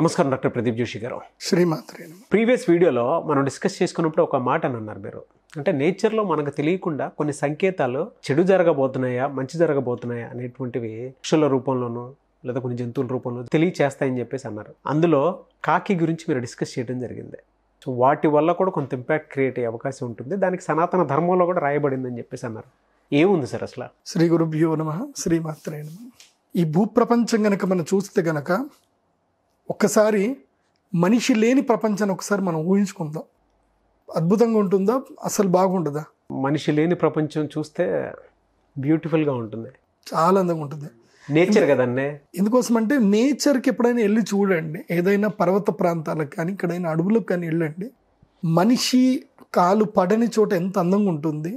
నమస్కారం డాక్టర్ ప్రదీప్ జోషి గారు శ్రీమాత్రి ప్రీవియస్ వీడియోలో మనం డిస్కస్ చేసుకున్నప్పుడు ఒక మాట అని అన్నారు మీరు అంటే నేచర్లో మనకు తెలియకుండా కొన్ని సంకేతాలు చెడు జరగబోతున్నాయా మంచి జరగబోతున్నాయా అనేటువంటివి పక్షుల రూపంలోనూ లేదా కొన్ని జంతువుల రూపంలో తెలియచేస్తాయని చెప్పేసి అన్నారు అందులో కాకి గురించి మీరు డిస్కస్ చేయడం జరిగింది సో వాటి వల్ల కూడా కొంత ఇంపాక్ట్ క్రియేట్ అయ్యే అవకాశం ఉంటుంది దానికి సనాతన ధర్మంలో కూడా రాయబడిందని చెప్పేసి అన్నారు ఏముంది సార్ అసలు శ్రీ గురుభ్యో నమ శ్రీమాత్రే నమ ఈ భూప్రపంచం గనక మనం చూస్తే గనక ఒక్కసారి మనిషి లేని ప్రపంచాన్ని ఒకసారి మనం ఊహించుకుందాం అద్భుతంగా ఉంటుందా అసలు బాగుంటుందా మనిషి లేని ప్రపంచం చూస్తే బ్యూటిఫుల్గా ఉంటుంది చాలా అందంగా ఉంటుంది నేచర్ కదండి ఎందుకోసం అంటే నేచర్కి ఎప్పుడైనా వెళ్ళి చూడండి ఏదైనా పర్వత ప్రాంతాలకు కానీ ఇక్కడైనా అడవులకు కానీ వెళ్ళండి మనిషి కాలు పడని చోట ఎంత అందంగా ఉంటుంది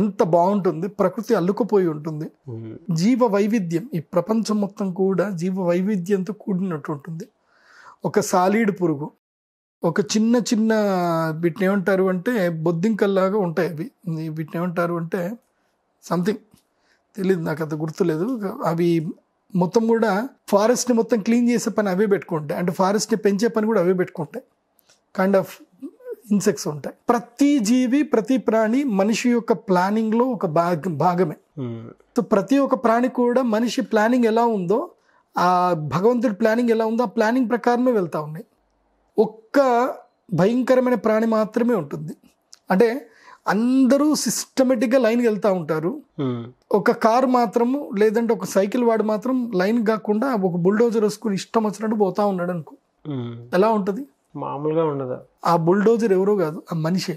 ఎంత బాగుంటుంది ప్రకృతి అల్లుకుపోయి ఉంటుంది జీవ వైవిధ్యం ఈ ప్రపంచం మొత్తం కూడా జీవ వైవిధ్యంతో కూడినట్టు ఉంటుంది ఒక సాలిడ్ పురుగు ఒక చిన్న చిన్న వీటిని ఏమంటారు అంటే బొద్దింకల్లాగా ఉంటాయి అవి వీటిని ఏమంటారు అంటే సంథింగ్ తెలియదు నాకు అంత గుర్తులేదు అవి మొత్తం కూడా ఫారెస్ట్ని మొత్తం క్లీన్ చేసే పని అవే పెట్టుకుంటాయి అంటే ఫారెస్ట్ని పెంచే పని కూడా అవే పెట్టుకుంటాయి కైండ్ ఆఫ్ ఇన్సెక్ట్స్ ఉంటాయి ప్రతి జీవి ప్రతి ప్రాణి మనిషి యొక్క ప్లానింగ్లో ఒక భాగ భాగమే hmm. సో ప్రతి ఒక్క ప్రాణి కూడా మనిషి ప్లానింగ్ ఎలా ఉందో ఆ భగవంతుడి ప్లానింగ్ ఎలా ఉందో ఆ ప్లానింగ్ ప్రకారమే వెళ్తూ ఉన్నాయి ఒక్క భయంకరమైన ప్రాణి మాత్రమే ఉంటుంది అంటే అందరూ సిస్టమేటిక్గా లైన్కి వెళ్తూ ఉంటారు ఒక కారు మాత్రము లేదంటే ఒక సైకిల్ వాడు మాత్రం లైన్ కాకుండా ఒక బుల్డోజర్ వేసుకుని ఇష్టం వచ్చినట్టు పోతా ఉన్నాడు అనుకో ఎలా ఉంటుంది మామూలుగా ఉండదు ఆ బుల్డోజర్ ఎవరో కాదు ఆ మనిషే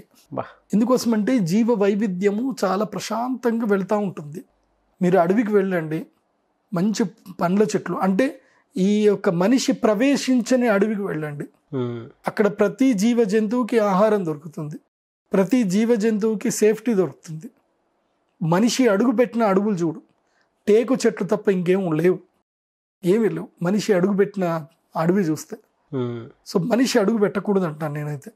ఎందుకోసం అంటే జీవ వైవిధ్యము చాలా ప్రశాంతంగా వెళ్తూ ఉంటుంది మీరు అడవికి వెళ్ళండి మంచి పండ్ల చెట్లు అంటే ఈ యొక్క మనిషి ప్రవేశించని అడవికి వెళ్ళండి అక్కడ ప్రతి జీవ జంతువుకి ఆహారం దొరుకుతుంది ప్రతి జీవ జంతువుకి సేఫ్టీ దొరుకుతుంది మనిషి అడుగు పెట్టిన అడుగులు చూడు టేకు చెట్లు తప్ప ఇంకేం లేవు ఏమీ లేవు మనిషి అడుగు పెట్టిన అడవి చూస్తే సో మనిషి అడుగు పెట్టకూడదు అంటాను నేనైతే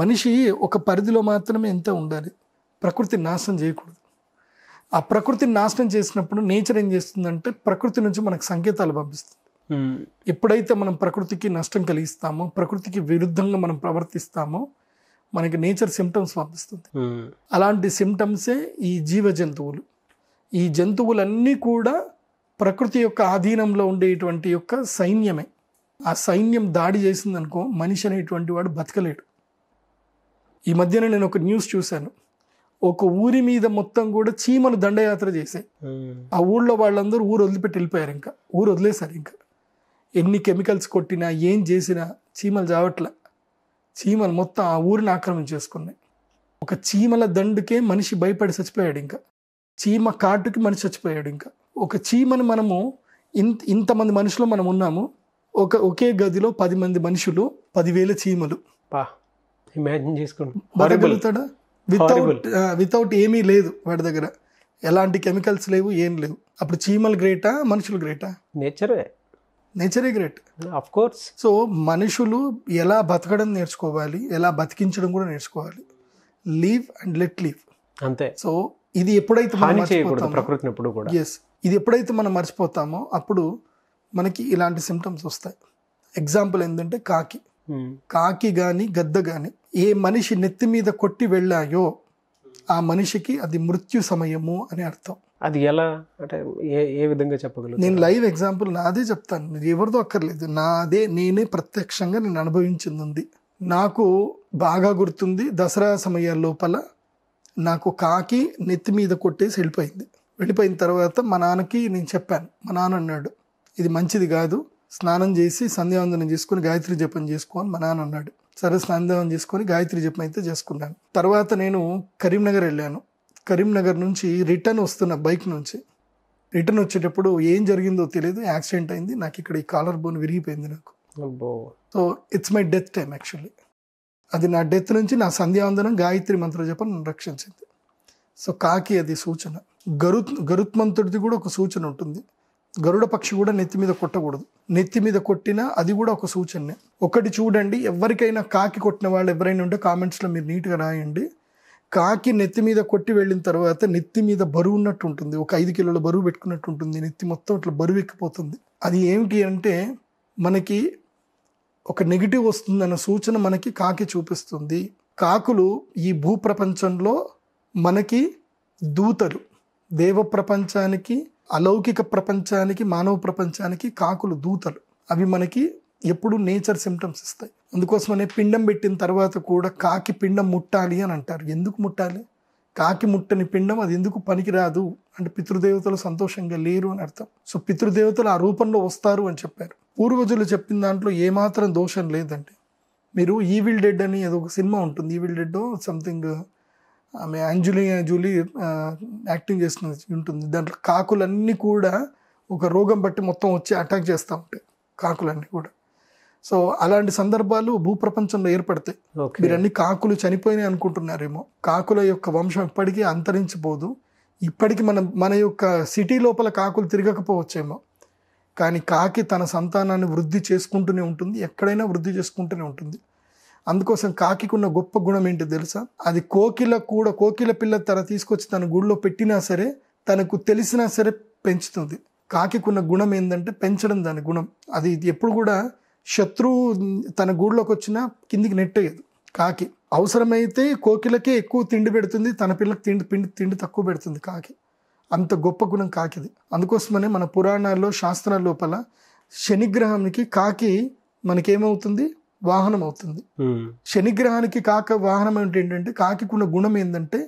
మనిషి ఒక పరిధిలో మాత్రమే ఎంత ఉండాలి ప్రకృతి నాశనం చేయకూడదు ఆ ప్రకృతిని నాశనం చేసినప్పుడు నేచర్ ఏం చేస్తుందంటే ప్రకృతి నుంచి మనకు సంకేతాలు పంపిస్తుంది ఎప్పుడైతే మనం ప్రకృతికి నష్టం కలిగిస్తామో ప్రకృతికి విరుద్ధంగా మనం ప్రవర్తిస్తామో మనకి నేచర్ సిమ్టమ్స్ పంపిస్తుంది అలాంటి సిమ్టమ్సే ఈ జీవ జంతువులు ఈ జంతువులన్నీ కూడా ప్రకృతి యొక్క ఆధీనంలో ఉండేటువంటి యొక్క సైన్యమే ఆ సైన్యం దాడి చేసిందనుకో మనిషి అనేటువంటి వాడు బతకలేడు ఈ మధ్యన నేను ఒక న్యూస్ చూశాను ఒక ఊరి మీద మొత్తం కూడా చీమలు దండయాత్ర చేసే ఆ ఊళ్ళో వాళ్ళందరూ ఊరు వదిలిపెట్టి వెళ్ళిపోయారు ఇంకా ఊరు వదిలేశారు ఇంకా ఎన్ని కెమికల్స్ కొట్టినా ఏం చేసినా చీమలు చావట్లే చీమలు మొత్తం ఆ ఊరిని ఆక్రమించేసుకున్నాయి ఒక చీమల దండుకే మనిషి భయపడి చచ్చిపోయాడు ఇంకా చీమ కాటుకి మనిషి చచ్చిపోయాడు ఇంకా ఒక చీమను మనము ఇంత ఇంతమంది మనుషులు మనం ఉన్నాము ఒక ఒకే గదిలో పది మంది మనుషులు పదివేల చీమలు ఇమాజిన్ చేసుకోండి బతకగలుగుతాడా వితౌట్ వితౌట్ uh, ఏమీ లేదు వాడి దగ్గర ఎలాంటి కెమికల్స్ లేవు ఏం లేవు అప్పుడు చీమలు గ్రేటా మనుషులు గ్రేటా నేచరే నేచరే గ్రేట్ అఫ్ కోర్స్ సో మనుషులు ఎలా బతకడం నేర్చుకోవాలి ఎలా బతికించడం కూడా నేర్చుకోవాలి లీవ్ అండ్ లెట్ లీవ్ అంతే సో ఇది ఎప్పుడైతే మనం ప్రకృతిని ఎప్పుడు కూడా ఎస్ ఇది ఎప్పుడైతే మనం మర్చిపోతామో అప్పుడు మనకి ఇలాంటి సిమ్టమ్స్ వస్తాయి ఎగ్జాంపుల్ ఏంటంటే కాకి కాకి కానీ గద్ద కానీ ఏ మనిషి నెత్తి మీద కొట్టి వెళ్ళాయో ఆ మనిషికి అది మృత్యు సమయము అని అర్థం అది ఎలా అంటే ఏ ఏ విధంగా చెప్పగలను నేను లైవ్ ఎగ్జాంపుల్ నాదే చెప్తాను ఎవరిదో అక్కర్లేదు నాదే నేనే ప్రత్యక్షంగా నేను అనుభవించింది ఉంది నాకు బాగా గుర్తుంది దసరా సమయాల లోపల నాకు కాకి నెత్తి మీద కొట్టేసి వెళ్ళిపోయింది వెళ్ళిపోయిన తర్వాత మా నాన్నకి నేను చెప్పాను మా నాన్న అన్నాడు ఇది మంచిది కాదు స్నానం చేసి సంధ్యావందనం చేసుకుని గాయత్రి జపం చేసుకో మా నాన్న అన్నాడు సరే స్నానం చేసుకొని గాయత్రి జపం అయితే చేసుకున్నాను తర్వాత నేను కరీంనగర్ వెళ్ళాను కరీంనగర్ నుంచి రిటర్న్ వస్తున్న బైక్ నుంచి రిటర్న్ వచ్చేటప్పుడు ఏం జరిగిందో తెలియదు యాక్సిడెంట్ అయింది నాకు ఇక్కడ ఈ కాలర్ బోన్ విరిగిపోయింది నాకు so it's my death time actually అది నా డెత్ నుంచి నా సంధ్యావందనం గాయత్రి మంత్ర జపం రక్షించింది సో కాకి అది సూచన గరు గరుత్మంతుడిది కూడా ఒక సూచన ఉంటుంది గరుడ పక్షి కూడా నెత్తి మీద కొట్టకూడదు నెత్తి మీద కొట్టినా అది కూడా ఒక సూచనే ఒకటి చూడండి ఎవరికైనా కాకి కొట్టిన వాళ్ళు ఎవరైనా ఉంటే కామెంట్స్లో మీరు నీట్గా రాయండి కాకి నెత్తి మీద కొట్టి వెళ్ళిన తర్వాత నెత్తి మీద బరువు ఉన్నట్టు ఉంటుంది ఒక ఐదు కిలోల బరువు పెట్టుకున్నట్టు ఉంటుంది నెత్తి మొత్తం అట్లా బరువు ఎక్కిపోతుంది అది ఏమిటి అంటే మనకి ఒక నెగిటివ్ వస్తుందన్న సూచన మనకి కాకి చూపిస్తుంది కాకులు ఈ భూప్రపంచంలో మనకి దూతలు దేవ ప్రపంచానికి అలౌకిక ప్రపంచానికి మానవ ప్రపంచానికి కాకులు దూతలు అవి మనకి ఎప్పుడు నేచర్ సిమ్టమ్స్ ఇస్తాయి అందుకోసమనే పిండం పెట్టిన తర్వాత కూడా కాకి పిండం ముట్టాలి అని అంటారు ఎందుకు ముట్టాలి కాకి ముట్టని పిండం అది ఎందుకు పనికిరాదు అంటే పితృదేవతలు సంతోషంగా లేరు అని అర్థం సో పితృదేవతలు ఆ రూపంలో వస్తారు అని చెప్పారు పూర్వజులు చెప్పిన దాంట్లో ఏమాత్రం దోషం లేదండి మీరు ఈవిల్ డెడ్ అని ఏదో ఒక సినిమా ఉంటుంది ఈవిల్ డెడ్ సంథింగ్ ఆమె అంజలి జూలీ యాక్టింగ్ చేస్తుంది ఉంటుంది దాంట్లో కాకులన్నీ కూడా ఒక రోగం బట్టి మొత్తం వచ్చి అటాక్ చేస్తూ ఉంటాయి కాకులన్నీ కూడా సో అలాంటి సందర్భాలు భూప్రపంచంలో ఏర్పడతాయి మీరు అన్ని కాకులు చనిపోయినాయి అనుకుంటున్నారేమో కాకుల యొక్క వంశం ఇప్పటికీ అంతరించిపోదు ఇప్పటికీ మన మన యొక్క సిటీ లోపల కాకులు తిరగకపోవచ్చేమో కానీ కాకి తన సంతానాన్ని వృద్ధి చేసుకుంటూనే ఉంటుంది ఎక్కడైనా వృద్ధి చేసుకుంటూనే ఉంటుంది అందుకోసం కాకికున్న గొప్ప గుణం ఏంటో తెలుసా అది కోకిల కూడా కోకిల పిల్ల తన తీసుకొచ్చి తన గుడిలో పెట్టినా సరే తనకు తెలిసినా సరే పెంచుతుంది కాకికున్న గుణం ఏంటంటే పెంచడం దాని గుణం అది ఎప్పుడు కూడా శత్రువు తన గూడులోకి వచ్చినా కిందికి నెట్టేయదు కాకి అవసరమైతే కోకిలకే ఎక్కువ తిండి పెడుతుంది తన పిల్లకి తిండి పిండి తిండి తక్కువ పెడుతుంది కాకి అంత గొప్ప గుణం కాకిది అందుకోసమనే మన పురాణాల్లో శాస్త్రాల లోపల శనిగ్రహానికి కాకి మనకేమవుతుంది వాహనం అవుతుంది శనిగ్రహానికి కాక వాహనం ఏంటంటే కాకికున్న గుణం ఏంటంటే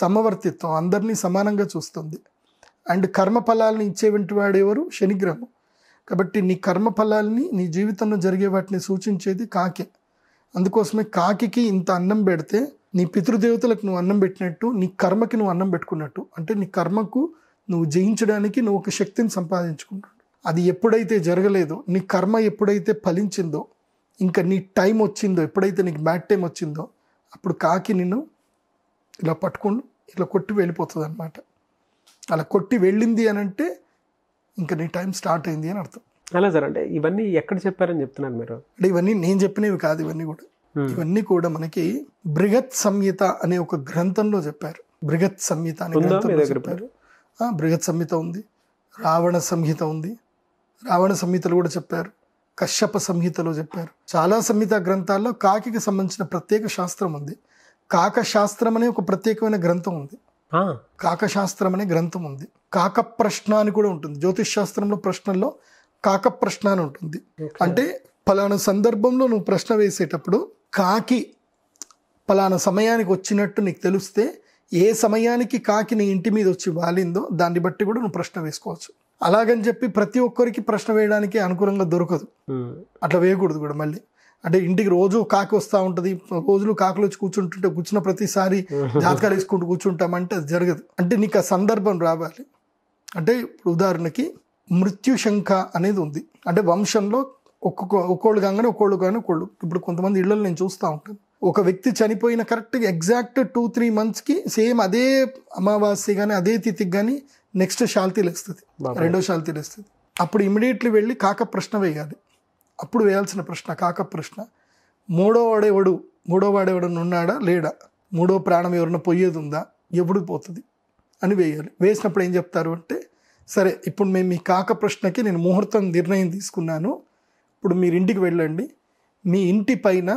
సమవర్తిత్వం అందరినీ సమానంగా చూస్తుంది అండ్ కర్మ ఫలాలను ఇచ్చేవంటి వాడేవారు శనిగ్రహం కాబట్టి నీ కర్మ ఫలాల్ని నీ జీవితంలో జరిగే వాటిని సూచించేది కాకి అందుకోసమే కాకి ఇంత అన్నం పెడితే నీ పితృదేవతలకు నువ్వు అన్నం పెట్టినట్టు నీ కర్మకి నువ్వు అన్నం పెట్టుకున్నట్టు అంటే నీ కర్మకు నువ్వు జయించడానికి నువ్వు ఒక శక్తిని సంపాదించుకుంటున్నావు అది ఎప్పుడైతే జరగలేదో నీ కర్మ ఎప్పుడైతే ఫలించిందో ఇంకా నీ టైం వచ్చిందో ఎప్పుడైతే నీకు మ్యాట్ టైం వచ్చిందో అప్పుడు కాకి నిన్ను ఇలా పట్టుకుని ఇలా కొట్టి వెళ్ళిపోతుంది అనమాట అలా కొట్టి వెళ్ళింది అని అంటే ఇంకా నీ టైం స్టార్ట్ అయింది అని అర్థం అలా సార్ అంటే ఇవన్నీ ఎక్కడ చెప్పారని చెప్తున్నాను మీరు అంటే ఇవన్నీ నేను చెప్పినవి కాదు ఇవన్నీ కూడా hmm. ఇవన్నీ కూడా మనకి బృహత్ సంహిత అనే ఒక గ్రంథంలో చెప్పారు బృహత్ సంహిత అనే గ్రంథంలో చెప్పారు బృహత్ సంహిత ఉంది రావణ సంహిత ఉంది రావణ సంహితలు కూడా చెప్పారు కశ్యప సంహితలో చెప్పారు చాలా సంహిత గ్రంథాల్లో కాకికి సంబంధించిన ప్రత్యేక శాస్త్రం ఉంది కాక శాస్త్రం అనే ఒక ప్రత్యేకమైన గ్రంథం ఉంది కాక శాస్త్రం అనే గ్రంథం ఉంది కాక ప్రశ్న అని కూడా ఉంటుంది జ్యోతిష్ శాస్త్రంలో ప్రశ్నల్లో కాక ప్రశ్న అని ఉంటుంది అంటే పలానా సందర్భంలో నువ్వు ప్రశ్న వేసేటప్పుడు కాకి పలానా సమయానికి వచ్చినట్టు నీకు తెలిస్తే ఏ సమయానికి కాకి నీ ఇంటి మీద వచ్చి వాలిందో దాన్ని బట్టి కూడా నువ్వు ప్రశ్న వేసుకోవచ్చు అలాగని చెప్పి ప్రతి ఒక్కరికి ప్రశ్న వేయడానికి అనుకూలంగా దొరకదు అట్లా వేయకూడదు కూడా మళ్ళీ అంటే ఇంటికి రోజు కాకి వస్తూ ఉంటుంది రోజులు కాకులు వచ్చి కూర్చుంటుంటే కూర్చున్న ప్రతిసారి జాతకాలు వేసుకుంటూ కూర్చుంటామంటే అది జరగదు అంటే నీకు ఆ సందర్భం రావాలి అంటే ఇప్పుడు ఉదాహరణకి మృత్యుశంఖ అనేది ఉంది అంటే వంశంలో ఒక్కొక్క ఒక్కోళ్ళు కాగానే ఒక్కోళ్ళు కానీ ఒక్కోళ్ళు ఇప్పుడు కొంతమంది ఇళ్ళలో నేను చూస్తూ ఉంటాను ఒక వ్యక్తి చనిపోయిన కరెక్ట్గా ఎగ్జాక్ట్ టూ త్రీ మంత్స్కి సేమ్ అదే అమావాస్య కానీ అదే తిథికి కానీ నెక్స్ట్ శాల్తీ లేస్తుంది రెండో శాల్తీ లేస్తుంది అప్పుడు ఇమీడియట్లీ వెళ్ళి కాక ప్రశ్న వేయాలి అప్పుడు వేయాల్సిన ప్రశ్న కాక ప్రశ్న మూడో వాడేవాడు మూడో వాడేవాడు ఉన్నాడా లేడా మూడో ప్రాణం ఎవరన్నా పోయేది ఉందా ఎప్పుడు పోతుంది అని వేయాలి వేసినప్పుడు ఏం చెప్తారు అంటే సరే ఇప్పుడు మేము మీ కాక ప్రశ్నకి నేను ముహూర్తం నిర్ణయం తీసుకున్నాను ఇప్పుడు మీరు ఇంటికి వెళ్ళండి మీ ఇంటి పైన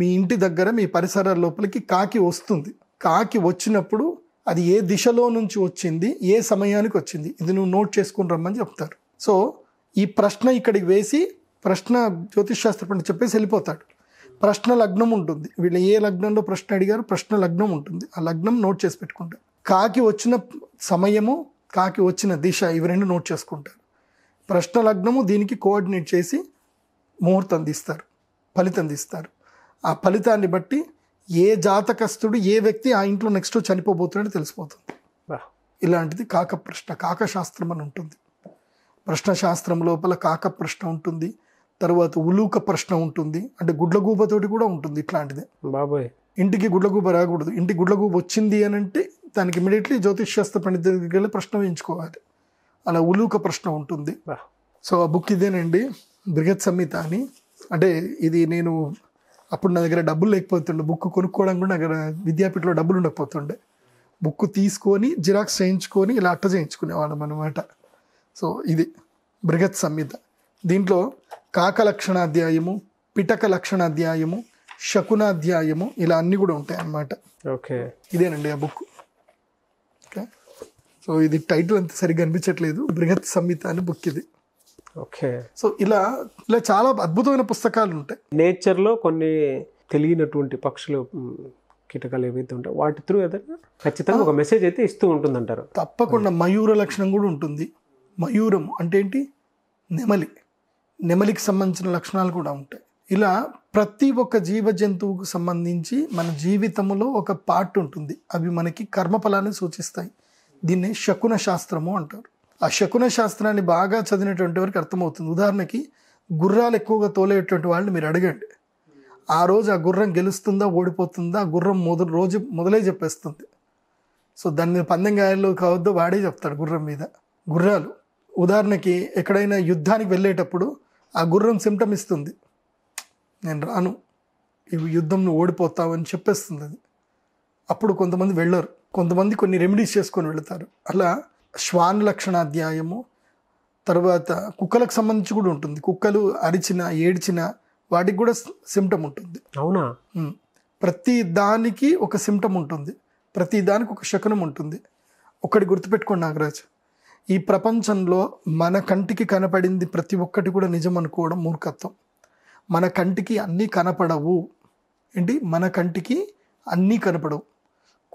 మీ ఇంటి దగ్గర మీ పరిసరాల లోపలికి కాకి వస్తుంది కాకి వచ్చినప్పుడు అది ఏ దిశలో నుంచి వచ్చింది ఏ సమయానికి వచ్చింది ఇది నువ్వు నోట్ చేసుకుని రమ్మని చెప్తారు సో ఈ ప్రశ్న ఇక్కడికి వేసి ప్రశ్న జ్యోతిషాస్త్ర పండిత్ చెప్పేసి వెళ్ళిపోతాడు ప్రశ్న లగ్నం ఉంటుంది వీళ్ళు ఏ లగ్నంలో ప్రశ్న అడిగారు ప్రశ్న లగ్నం ఉంటుంది ఆ లగ్నం నోట్ చేసి పెట్టుకుంటారు కాకి వచ్చిన సమయము కాకి వచ్చిన దిశ ఇవి రెండు నోట్ చేసుకుంటారు ప్రశ్న లగ్నము దీనికి కోఆర్డినేట్ చేసి ముహూర్తం తీస్తారు ఫలితం తీస్తారు ఆ ఫలితాన్ని బట్టి ఏ జాతకస్తుడు ఏ వ్యక్తి ఆ ఇంట్లో నెక్స్ట్ చనిపోబోతున్నాడో తెలిసిపోతుంది ఇలాంటిది కాక ప్రశ్న కాకశాస్త్రం అని ఉంటుంది ప్రశ్నశాస్త్రం లోపల కాక ప్రశ్న ఉంటుంది తర్వాత ఉలూక ప్రశ్న ఉంటుంది అంటే గుడ్లగూబతోటి కూడా ఉంటుంది ఇట్లాంటిది బాబాయ్ ఇంటికి గుడ్లగూబ రాకూడదు ఇంటికి గుడ్లగూబ వచ్చింది అని అంటే దానికి ఇమీడియట్లీ జ్యోతిష్శాస్త్ర పండితుల దగ్గరికి వెళ్ళి ప్రశ్న వేయించుకోవాలి అలా ఉలూక ప్రశ్న ఉంటుంది సో ఆ బుక్ ఇదేనండి బృహత్ సంహిత అని అంటే ఇది నేను అప్పుడు నా దగ్గర డబ్బులు లేకపోతుండే బుక్ కొనుక్కోవడం కూడా నా దగ్గర విద్యాపీఠలో డబ్బులు ఉండకపోతుండే బుక్ తీసుకొని జిరాక్స్ చేయించుకొని ఇలా అట్ట చేయించుకునేవాళ్ళం అనమాట సో ఇది బృహత్ సంహిత దీంట్లో కాక లక్షణాధ్యాయము పిటక లక్షణాధ్యాయము శకునాధ్యాయము ఇలా అన్నీ కూడా ఉంటాయి అనమాట ఓకే ఇదేనండి ఆ బుక్ ఓకే సో ఇది టైటిల్ అంత సరిగ్గా అనిపించట్లేదు బృహత్ సంహిత అని బుక్ ఇది ఓకే సో ఇలా ఇలా చాలా అద్భుతమైన పుస్తకాలు ఉంటాయి నేచర్లో కొన్ని తెలియనటువంటి పక్షులు కీటకాలు ఏవైతే ఉంటాయి వాటి త్రూ ఏదైనా ఖచ్చితంగా ఒక మెసేజ్ అయితే ఇస్తూ ఉంటుందంటారు తప్పకుండా మయూర లక్షణం కూడా ఉంటుంది మయూరం అంటే ఏంటి నెమలి నెమలికి సంబంధించిన లక్షణాలు కూడా ఉంటాయి ఇలా ప్రతి ఒక్క జీవ జంతువుకు సంబంధించి మన జీవితంలో ఒక పార్ట్ ఉంటుంది అవి మనకి కర్మఫలాన్ని సూచిస్తాయి దీన్ని శకున శాస్త్రము అంటారు ఆ శకున శాస్త్రాన్ని బాగా చదివినటువంటి వారికి అర్థమవుతుంది ఉదాహరణకి గుర్రాలు ఎక్కువగా తోలేటువంటి వాళ్ళని మీరు అడగండి ఆ రోజు ఆ గుర్రం గెలుస్తుందా ఓడిపోతుందా గుర్రం మొదలు రోజు మొదలే చెప్పేస్తుంది సో దాని మీద పందెంగాయలు కావద్దు వాడే చెప్తాడు గుర్రం మీద గుర్రాలు ఉదాహరణకి ఎక్కడైనా యుద్ధానికి వెళ్ళేటప్పుడు ఆ గుర్రం సిమ్టమ్ ఇస్తుంది నేను రాను ఇవి యుద్ధంను ఓడిపోతామని ఓడిపోతావని చెప్పేస్తుంది అది అప్పుడు కొంతమంది వెళ్ళరు కొంతమంది కొన్ని రెమెడీస్ చేసుకొని వెళతారు అలా లక్షణ లక్షణాధ్యాయము తర్వాత కుక్కలకు సంబంధించి కూడా ఉంటుంది కుక్కలు అరిచిన ఏడ్చిన వాటికి కూడా సిమ్టమ్ ఉంటుంది అవునా ప్రతి దానికి ఒక సిమ్టమ్ ఉంటుంది ప్రతి దానికి ఒక శకనం ఉంటుంది ఒకటి గుర్తుపెట్టుకోండి నాగరాజ్ ఈ ప్రపంచంలో మన కంటికి కనపడింది ప్రతి ఒక్కటి కూడా నిజం అనుకోవడం మూర్ఖత్వం మన కంటికి అన్నీ కనపడవు ఏంటి మన కంటికి అన్నీ కనపడవు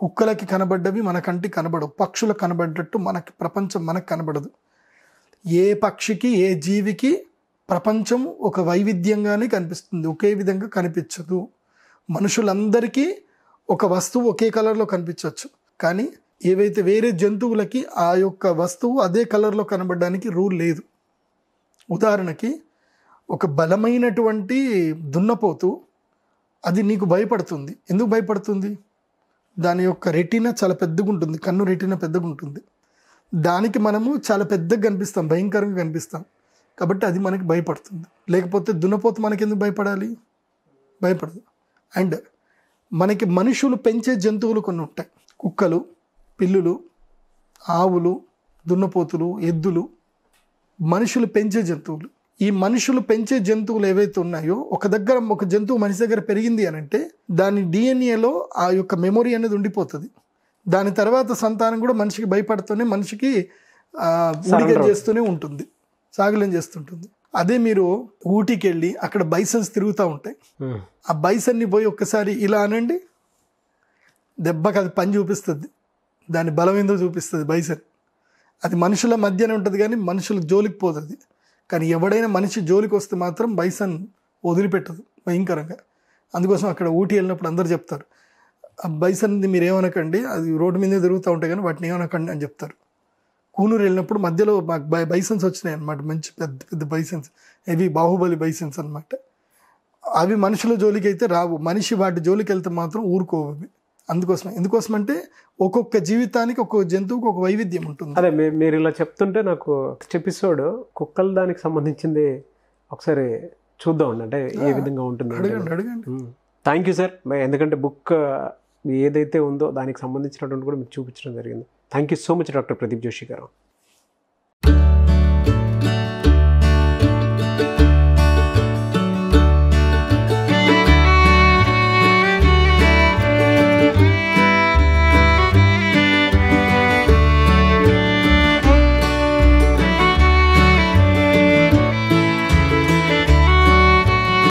కుక్కలకి కనబడ్డవి మన కంటికి కనబడవు పక్షులకు కనబడ్డట్టు మనకి ప్రపంచం మనకు కనబడదు ఏ పక్షికి ఏ జీవికి ప్రపంచం ఒక వైవిధ్యంగానే కనిపిస్తుంది ఒకే విధంగా కనిపించదు మనుషులందరికీ ఒక వస్తువు ఒకే కలర్లో కనిపించవచ్చు కానీ ఏవైతే వేరే జంతువులకి ఆ యొక్క వస్తువు అదే కలర్లో కనబడడానికి రూల్ లేదు ఉదాహరణకి ఒక బలమైనటువంటి దున్నపోతు అది నీకు భయపడుతుంది ఎందుకు భయపడుతుంది దాని యొక్క రెటీనా చాలా పెద్దగా ఉంటుంది కన్ను రెటీనా పెద్దగా ఉంటుంది దానికి మనము చాలా పెద్దగా కనిపిస్తాం భయంకరంగా కనిపిస్తాం కాబట్టి అది మనకి భయపడుతుంది లేకపోతే దున్నపోతు మనకి ఎందుకు భయపడాలి భయపడదు అండ్ మనకి మనుషులు పెంచే జంతువులు కొన్ని ఉంటాయి కుక్కలు పిల్లులు ఆవులు దున్నపోతులు ఎద్దులు మనుషులు పెంచే జంతువులు ఈ మనుషులు పెంచే జంతువులు ఏవైతే ఉన్నాయో ఒక దగ్గర ఒక జంతువు మనిషి దగ్గర పెరిగింది అని అంటే దాని డిఎన్ఏలో ఆ యొక్క మెమొరీ అనేది ఉండిపోతుంది దాని తర్వాత సంతానం కూడా మనిషికి భయపడుతూనే మనిషికి ఉడిగం చేస్తూనే ఉంటుంది సాగులం చేస్తుంటుంది అదే మీరు ఊటీకి వెళ్ళి అక్కడ బైసన్స్ తిరుగుతూ ఉంటాయి ఆ బైసన్ని పోయి ఒక్కసారి ఇలా అనండి దెబ్బకి అది పని చూపిస్తుంది దాని బలం ఏందో చూపిస్తుంది బైసన్ అది మనుషుల మధ్యనే ఉంటుంది కానీ మనుషుల జోలికి పోతుంది కానీ ఎవడైనా మనిషి జోలికి వస్తే మాత్రం బైసన్ వదిలిపెట్టదు భయంకరంగా అందుకోసం అక్కడ ఊటీ వెళ్ళినప్పుడు అందరు చెప్తారు ఆ బైసన్ని మీరు ఏమనకండి అది రోడ్డు మీదే తిరుగుతూ ఉంటాయి కానీ వాటిని ఏమనకండి అని చెప్తారు కూనూరు వెళ్ళినప్పుడు మధ్యలో మాకు బై బైసన్స్ వచ్చినాయి అనమాట మంచి పెద్ద పెద్ద బైసన్స్ హెవీ బాహుబలి బైసన్స్ అనమాట అవి మనుషుల జోలికి అయితే రావు మనిషి వాటి జోలికి వెళ్తే మాత్రం ఊరుకోవు అందుకోసం ఎందుకోసం అంటే ఒక్కొక్క జీవితానికి ఒక్కొక్క జంతువుకి ఒక వైవిధ్యం ఉంటుంది అదే మీరు ఇలా చెప్తుంటే నాకు ఎపిసోడ్ కుక్కల దానికి సంబంధించింది ఒకసారి చూద్దాం అంటే ఏ విధంగా ఉంటుంది అడగండి అడగండి థ్యాంక్ యూ సార్ ఎందుకంటే బుక్ ఏదైతే ఉందో దానికి సంబంధించినటువంటి కూడా మీకు చూపించడం జరిగింది thank you so much doctor Pradeep Joshi గారు